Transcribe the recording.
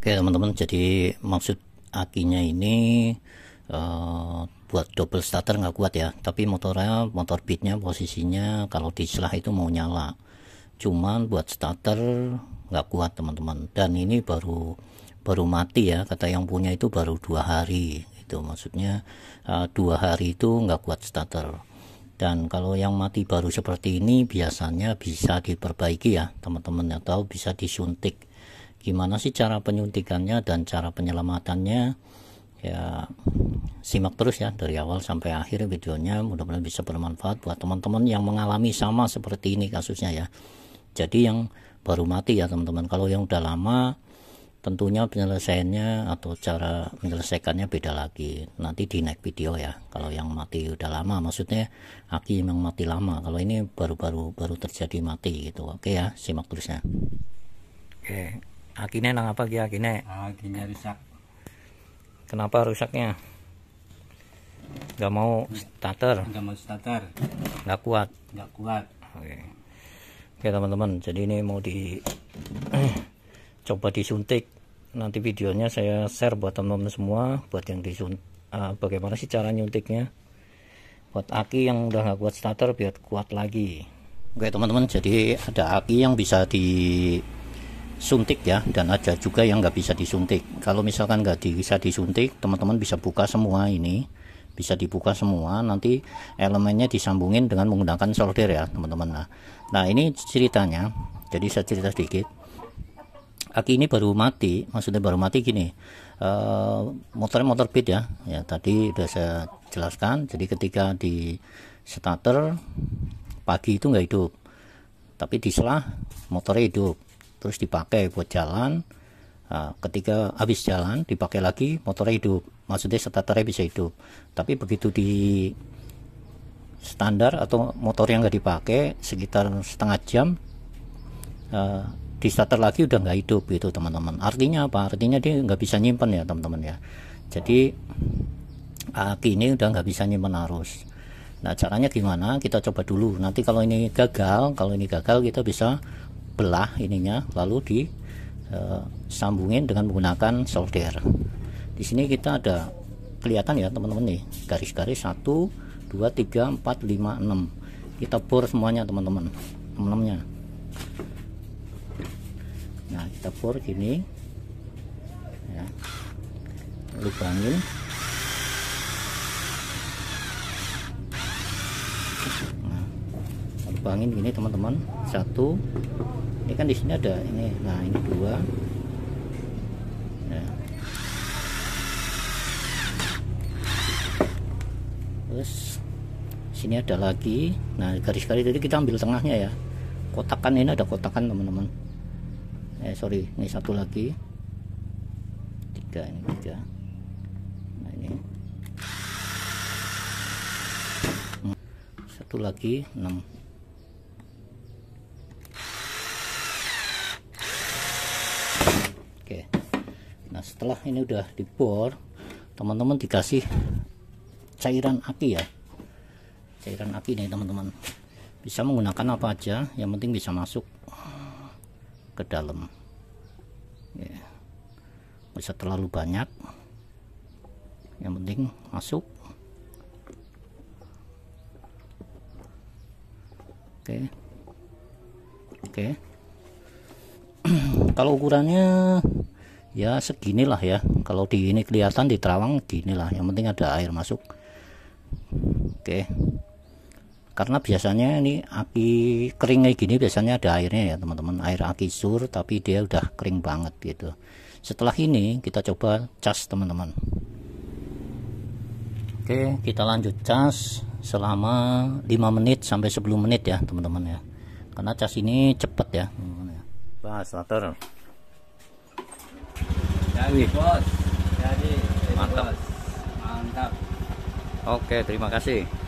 Oke teman-teman, jadi maksud akinya ini uh, buat double starter nggak kuat ya. Tapi motornya, motor beatnya posisinya kalau di celah itu mau nyala. Cuman buat starter nggak kuat teman-teman. Dan ini baru baru mati ya, kata yang punya itu baru dua hari. Itu maksudnya uh, dua hari itu nggak kuat starter. Dan kalau yang mati baru seperti ini biasanya bisa diperbaiki ya teman-teman atau bisa disuntik gimana sih cara penyuntikannya dan cara penyelamatannya ya simak terus ya dari awal sampai akhir videonya mudah-mudahan bisa bermanfaat buat teman-teman yang mengalami sama seperti ini kasusnya ya jadi yang baru mati ya teman-teman kalau yang udah lama tentunya penyelesaiannya atau cara menyelesaikannya beda lagi nanti di next video ya kalau yang mati udah lama maksudnya aki memang mati lama kalau ini baru-baru baru terjadi mati gitu oke ya simak terusnya oke Akinya nang apa ya akinya? Ah, akinya rusak. Kenapa rusaknya? Gak mau starter. Gak mau starter. Gak kuat. Gak kuat. Oke. Oke teman-teman, jadi ini mau di coba disuntik. Nanti videonya saya share buat teman-teman semua buat yang disuntik, uh, ah, bagaimana sih cara nyuntiknya. Buat aki yang udah gak kuat starter biar kuat lagi. Oke teman-teman, jadi ada aki yang bisa di suntik ya dan ada juga yang nggak bisa disuntik kalau misalkan nggak bisa disuntik teman-teman bisa buka semua ini bisa dibuka semua nanti elemennya disambungin dengan menggunakan solder ya teman-teman nah, nah ini ceritanya jadi saya cerita sedikit aki ini baru mati maksudnya baru mati gini uh, motornya motor pit ya ya tadi udah saya jelaskan jadi ketika di starter pagi itu nggak hidup tapi di selah motornya hidup terus dipakai buat jalan Nah, ketika habis jalan dipakai lagi motor hidup maksudnya starternya bisa hidup tapi begitu di standar atau motor yang nggak dipakai sekitar setengah jam uh, di starter lagi udah nggak hidup itu teman-teman artinya apa artinya dia nggak bisa nyimpen ya teman-teman ya jadi aki ah, ini udah nggak bisa nyimpen arus nah caranya gimana kita coba dulu nanti kalau ini gagal kalau ini gagal kita bisa belah ininya lalu disambungin eh, dengan menggunakan solder di sini kita ada kelihatan ya teman-teman nih garis-garis 1 2 3 4 5 6 kita bor semuanya teman-teman 6 nya nah kita bor gini ya lubangin tuangin gini teman-teman satu ini kan di sini ada ini nah ini dua nah. terus sini ada lagi nah garis-garis jadi kita ambil tengahnya ya kotakan ini ada kotakan teman-teman eh sorry ini satu lagi tiga ini tiga nah ini hmm. satu lagi enam nah setelah ini udah dibor teman-teman dikasih cairan api ya cairan api nih teman-teman bisa menggunakan apa aja yang penting bisa masuk ke dalam ya bisa terlalu banyak yang penting masuk oke oke kalau ukurannya ya seginilah ya kalau di ini kelihatan di terawang ginilah yang penting ada air masuk oke karena biasanya ini aki kering kayak gini biasanya ada airnya ya teman-teman air aki sur tapi dia udah kering banget gitu setelah ini kita coba cas teman-teman oke kita lanjut cas selama 5 menit sampai 10 menit ya teman-teman ya karena cas ini cepet ya teman-teman ya wih. Bos. Jadi, Mantap. Mantap. Oke, terima kasih.